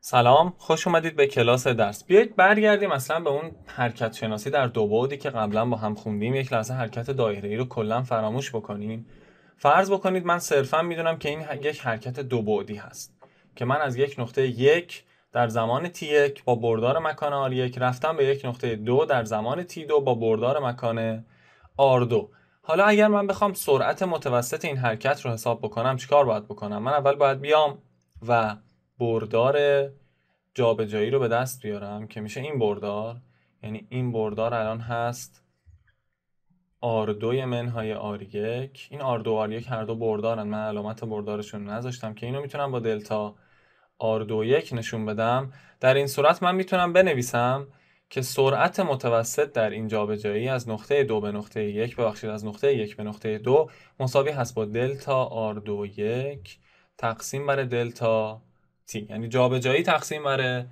سلام خوش اومدید به کلاس درس بیایید برگردیم اصلا به اون حرکت شناسی در دو بعدی که قبلا با هم خوندیم یک لحظه حرکت دایره ای رو کلا فراموش بکنیم فرض بکنید من صرفا میدونم که این یک حرکت دو بعدی هست که من از یک نقطه یک در زمان t یک با بردار مکان آر یک رفتم به یک نقطه دو در زمان تی دو با بردار مکان آر دو حالا اگر من بخوام سرعت متوسط این حرکت رو حساب بکنم چیکار باید بکنم من اول باید بیام و بردار جابجایی رو به دست بیارم که میشه این بردار یعنی این بردار الان هست آردوی منهای آر یک این و آر یک هر دو بردارن من علامت بردارشون نذاشتم که اینو میتونم با دلتا دو یک نشون بدم در این صورت من میتونم بنویسم که سرعت متوسط در این جابجایی از نقطه دو به نقطه یک ببخشید از نقطه یک به نقطه دو مساوی هست با دلتا آر دو یک تقسیم بر دلتا تیم یعنی جابجایی تقسیم بر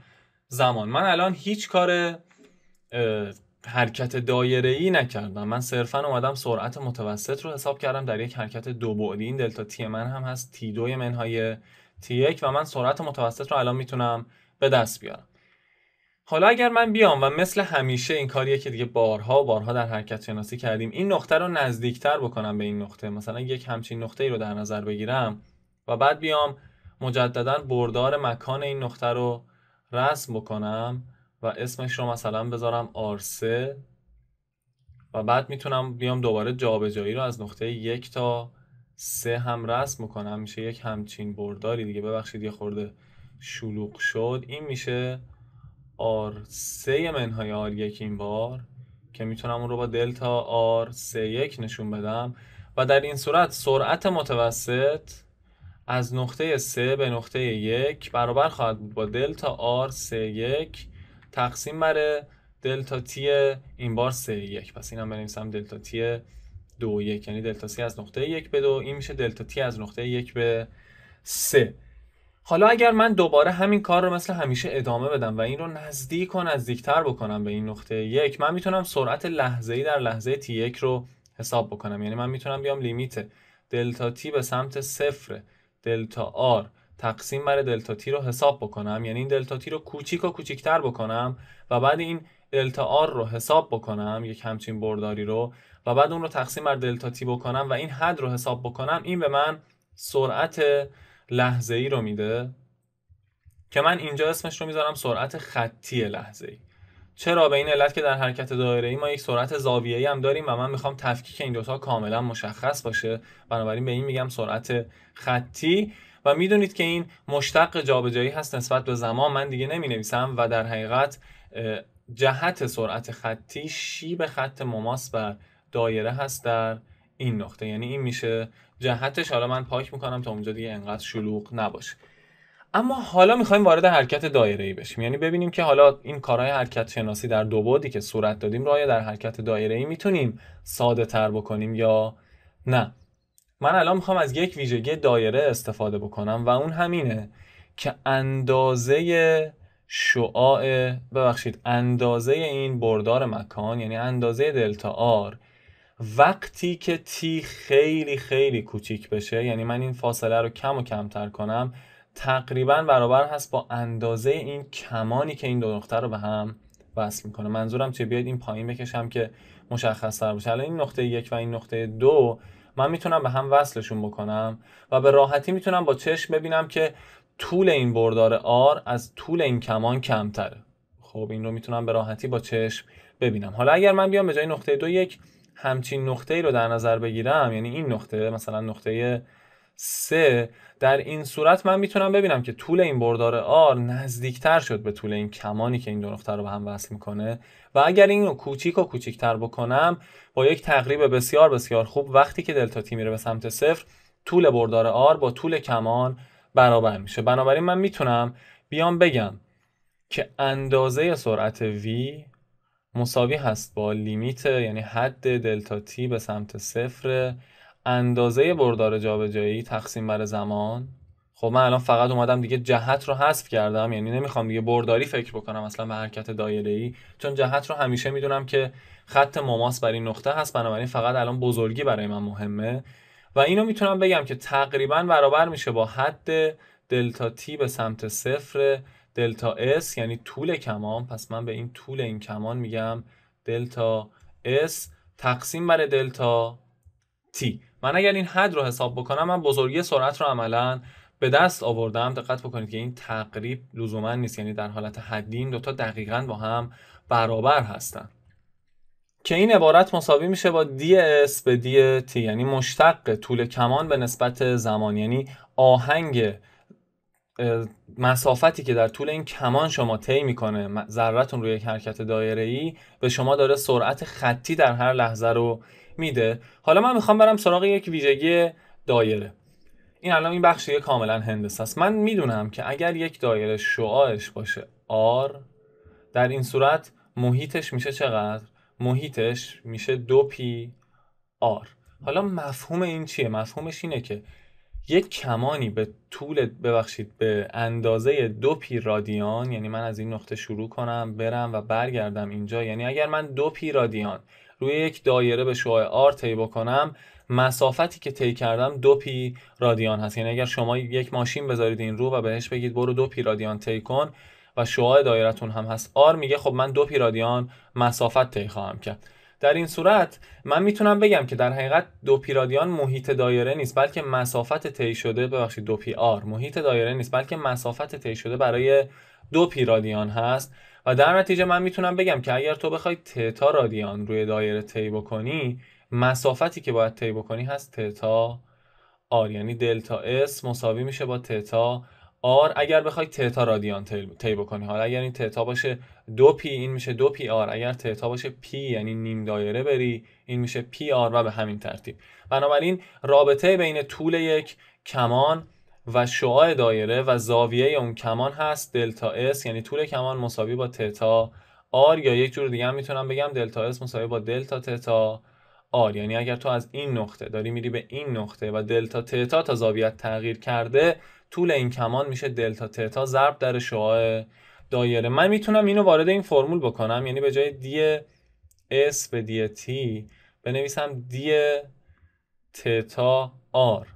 زمان من الان هیچ کار حرکت دایره ای نکردم من صرفا اومدم سرعت متوسط رو حساب کردم در یک حرکت دو بعدی این دلتا تی من هم هست تی دوی منهای تی یک و من سرعت متوسط رو الان میتونم به دست بیارم حالا اگر من بیام و مثل همیشه این کاری که دیگه بارها و بارها در حرکت شناسی کردیم این نقطه رو نزدیکتر بکنم به این نقطه مثلا یک همچین نقطه ای رو در نظر بگیرم و بعد بیام مجددا بردار مکان این نقطه رو رسم بکنم و اسمش رو مثلا بذارم R3 و بعد میتونم بیام دوباره جابجایی رو از نقطه یک تا سه هم رسم بکنم میشه یک همچین برداری دیگه ببخشید یه خورده شلوغ شد این میشه آر 3 منهای آر 1 این بار که میتونم اون رو با دلتا آر سه یک نشون بدم و در این صورت سرعت متوسط از نقطه 3 به نقطه 1 برابر خواهد بود با دلتا R 31 تقسیم بر دلتا تی این بار 31 پس اینم بنویسم دلتا تی 2 1 یعنی دلتا سی از نقطه 1 به 2 این میشه دلتا تی از نقطه 1 به 3 حالا اگر من دوباره همین کار رو مثل همیشه ادامه بدم و این رو نزدیک و نزدیکتر بکنم به این نقطه یک من میتونم سرعت لحظه‌ای در لحظه تی یک رو حساب بکنم یعنی من میتونم بیام لیمیت دلتا تی به سمت صفر دلتا آر تقسیم بر دلتا تی رو حساب بکنم یعنی این دلتا تی رو کوچیک و کوچیکتر بکنم و بعد این دلتا آر رو حساب بکنم یک همچین برداری رو و بعد اون رو تقسیم بر دلتا تی بکنم و این حد رو حساب بکنم این به من سرعت لحظه ای رو میده که من اینجا اسمش رو میذارم سرعت خطی لحظه ای چرا به این علت که در حرکت دایره ای ما یک سرعت ای هم داریم و من میخوام تفکیک این دوتا کاملا مشخص باشه بنابراین به این میگم سرعت خطی و میدونید که این مشتق جابجایی هست نسبت به زمان من دیگه نمی نویسم و در حقیقت جهت سرعت خطی شیب خط مماس بر دایره هست در این نقطه یعنی این میشه جهتش حالا من پاک میکنم تا اونجا دیگه انقدر شلوغ نباشه اما حالا میخوایم وارد حرکت دایره بشیم یعنی ببینیم که حالا این کارهای حرکت شناسی در دو بعدی که صورت دادیم رو آیا در حرکت دایره ای میتونیم ساده تر بکنیم یا نه من الان میخوام از یک ویژگی دایره استفاده بکنم و اون همینه که اندازه شعاع ببخشید اندازه این بردار مکان یعنی اندازه دلتا آر وقتی که تی خیلی خیلی کوچیک بشه یعنی من این فاصله رو کم و کمتر کنم تقریبا برابر هست با اندازه این کمانی که این دو نقطه رو به هم وصل میکنه منظورم توی بیاید این پایین بکشم که مشخص تر باشه الان این نقطه یک و این نقطه دو من میتونم به هم وصلشون بکنم و به راحتی میتونم با چشم ببینم که طول این بردار آر از طول این کمان کمتره خب این رو میتونم به راحتی با چشم ببینم حالا اگر من بیام به جای نقطه دو یک همچین نقطه ای رو در نظر بگیرم یعنی این نقطه مثلا نقطه سه در این صورت من میتونم ببینم که طول این بردار آر نزدیکتر شد به طول این کمانی که این دو نقطه رو به هم وصل میکنه و اگر این رو کوچیک و کوچیکتر بکنم با یک تقریب بسیار بسیار خوب وقتی که دلتا تی میره به سمت صفر طول بردار آر با طول کمان برابر میشه بنابراین من میتونم بیام بگم که اندازه سرعت V مساوی هست با لیمیت یعنی حد دلتا تی به سمت صفر اندازه بردار جابجایی تقسیم بر زمان خب من الان فقط اومدم دیگه جهت رو حذف کردم یعنی نمیخوام دیگه برداری فکر بکنم اصلا به حرکت دایره ای چون جهت رو همیشه میدونم که خط مماس بر این نقطه هست بنابراین فقط الان بزرگی برای من مهمه و اینو میتونم بگم که تقریبا برابر میشه با حد دلتا تی به سمت صفر دلتا اس یعنی طول کمان پس من به این طول این کمان میگم دلتا اس تقسیم بر دلتا تی من اگر این حد رو حساب بکنم من بزرگی سرعت رو عملا به دست آوردم دقت بکنید که این تقریب لزوما نیست یعنی در حالت حدی این دوتا دقیقا با هم برابر هستن که این عبارت مساوی میشه با اس به تی یعنی مشتق طول کمان به نسبت زمان یعنی آهنگ مسافتی که در طول این کمان شما طی میکنه ذرتون روی یک حرکت دایره ای به شما داره سرعت خطی در هر لحظه رو میده حالا من میخوام برم سراغ یک ویژگی دایره این الان این بخش کاملا هندسه است من میدونم که اگر یک دایره شعاعش باشه آر در این صورت محیطش میشه چقدر محیطش میشه دو پی آر حالا مفهوم این چیه مفهومش اینه که یک کمانی به طول ببخشید به اندازه دو پی رادیان یعنی من از این نقطه شروع کنم برم و برگردم اینجا یعنی اگر من دو پی رادیان روی یک دایره به شعاع آر طی بکنم مسافتی که طی کردم دو پی رادیان هست یعنی اگر شما یک ماشین بذارید این رو و بهش بگید برو دو پی رادیان طی کن و شعاع دایرتون هم هست آر میگه خب من دو پی رادیان مسافت طی خواهم کرد در این صورت من میتونم بگم که در حقیقت دو پی رادیان محیط دایره نیست بلکه مسافت طی شده ببخشید دو پی آر محیط دایره نیست بلکه مسافت طی شده برای دو پی رادیان هست و در نتیجه من میتونم بگم که اگر تو بخوای تتا رادیان روی دایره طی بکنی مسافتی که باید طی بکنی هست تتا آر یعنی دلتا اس مساوی میشه با تتا آر اگر بخوای تتا رادیان طی بکنی حالا اگر این تتا باشه دو پی این میشه دو پی آر اگر تتا باشه پی یعنی نیم دایره بری این میشه پی آر و به همین ترتیب بنابراین رابطه بین طول یک کمان و شعاع دایره و زاویه اون کمان هست دلتا اس یعنی طول کمان مساوی با تتا آر یا یک جور دیگه هم میتونم بگم دلتا اس مساوی با دلتا تتا آر یعنی اگر تو از این نقطه داری میری به این نقطه و دلتا تتا تا زاویت تغییر کرده طول این کمان میشه دلتا تتا ضرب در شعاع دایره من میتونم اینو وارد این فرمول بکنم یعنی به جای دی اس به دی تی بنویسم دی تتا آر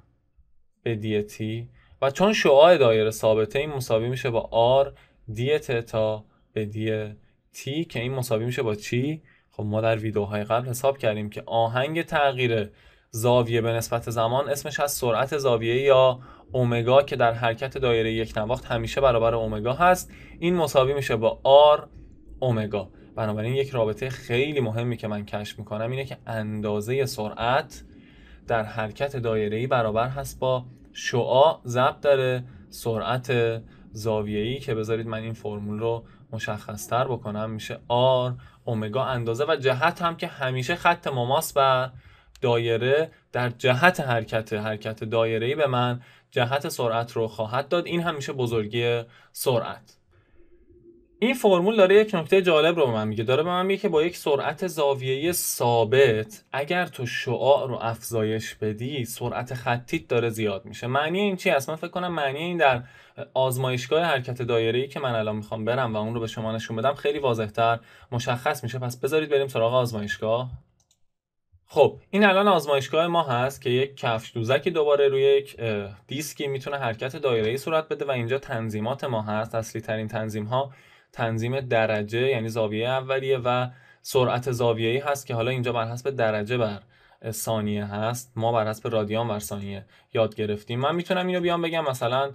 به دی تی و چون شعاع دایره ثابته این مساوی میشه با آر دی تتا به دی تی که این مساوی میشه با چی؟ خب ما در ویدیوهای قبل حساب کردیم که آهنگ تغییر زاویه به نسبت زمان اسمش از سرعت زاویه یا اومگا که در حرکت دایره یک نواخت همیشه برابر اومگا هست این مساوی میشه با آر اومگا بنابراین یک رابطه خیلی مهمی که من کشف میکنم اینه که اندازه سرعت در حرکت دایره‌ای برابر هست با شعاع ضرب داره سرعت ای که بذارید من این فرمول رو تر بکنم میشه آر اومگا اندازه و جهت هم که همیشه خط مماس و دایره در جهت حرکت حرکت دایره‌ای به من جهت سرعت رو خواهد داد این همیشه بزرگی سرعت این فرمول داره یک نکته جالب رو به من میگه داره به من میگه که با یک سرعت زاویه ثابت اگر تو شعاع رو افزایش بدی سرعت خطیت داره زیاد میشه معنی این چی من فکر کنم معنی این در آزمایشگاه حرکت دایره‌ای که من الان میخوام برم و اون رو به شما نشون بدم خیلی واضحتر مشخص میشه پس بذارید بریم سراغ آزمایشگاه خب این الان آزمایشگاه ما هست که یک کفش دوزکی دوباره روی یک دیسکی میتونه حرکت ای صورت بده و اینجا تنظیمات ما هست اصلی ترین تنظیم ها تنظیم درجه یعنی زاویه اولیه و سرعت ای هست که حالا اینجا بر حسب درجه بر ثانیه هست ما بر حسب رادیان بر ثانیه یاد گرفتیم من میتونم اینو بیام بگم مثلا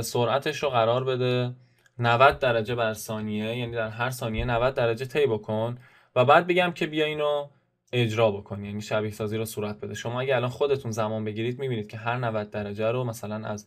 سرعتش رو قرار بده 90 درجه بر ثانیه یعنی در هر ثانیه 90 درجه طی بکن و بعد بگم که بیا اینو اجرا بکنی یعنی شبیه سازی رو صورت بده شما اگه الان خودتون زمان بگیرید میبینید که هر 90 درجه رو مثلا از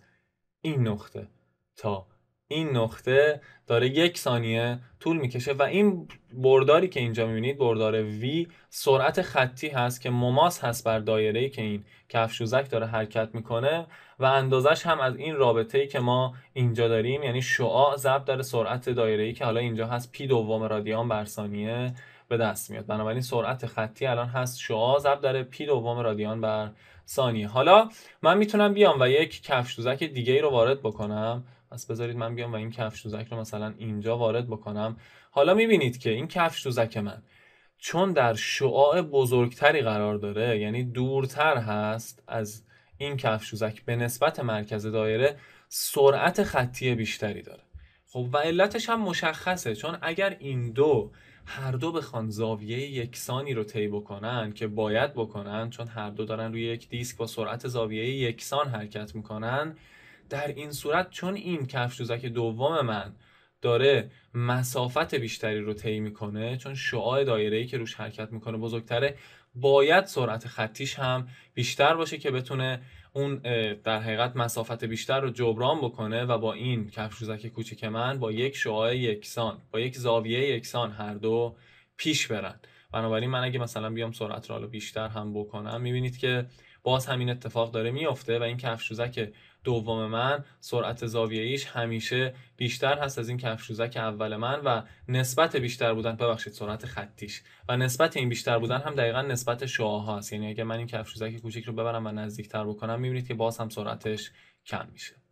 این نقطه تا این نقطه داره یک ثانیه طول میکشه و این برداری که اینجا میبینید بردار وی سرعت خطی هست که مماس هست بر دایره ای که این کفشوزک داره حرکت میکنه و اندازش هم از این رابطه ای که ما اینجا داریم یعنی شعاع ضرب در سرعت دایره ای که حالا اینجا هست پی دوم رادیان بر ثانیه به دست میاد بنابراین سرعت خطی الان هست شعاع ضرب پی دوم رادیان بر ثانیه حالا من میتونم بیام و یک کفش دوزک دیگه ای رو وارد بکنم پس بذارید من بیام و این کفش دوزک رو مثلا اینجا وارد بکنم حالا میبینید که این کفش دوزک من چون در شعاع بزرگتری قرار داره یعنی دورتر هست از این کفشوزک به نسبت مرکز دایره سرعت خطی بیشتری داره خب و علتش هم مشخصه چون اگر این دو هر دو بخوان زاویه یکسانی رو طی بکنن که باید بکنن چون هر دو دارن روی یک دیسک با سرعت زاویه یکسان حرکت میکنن در این صورت چون این کفش دوزک دوم من داره مسافت بیشتری رو طی میکنه چون شعاع دایره که روش حرکت میکنه بزرگتره باید سرعت خطیش هم بیشتر باشه که بتونه اون در حقیقت مسافت بیشتر رو جبران بکنه و با این کفشوزک کوچک من با یک شعاع یکسان با یک زاویه یکسان هر دو پیش برن بنابراین من اگه مثلا بیام سرعت رو بیشتر هم بکنم میبینید که باز همین اتفاق داره میافته و این کفشوزک دوم من سرعت زاویه ایش همیشه بیشتر هست از این کفشوزک اول من و نسبت بیشتر بودن ببخشید سرعت خطیش و نسبت این بیشتر بودن هم دقیقا نسبت شعاها هست یعنی اگه من این کفشوزک کوچک رو ببرم و نزدیکتر بکنم میبینید که باز هم سرعتش کم میشه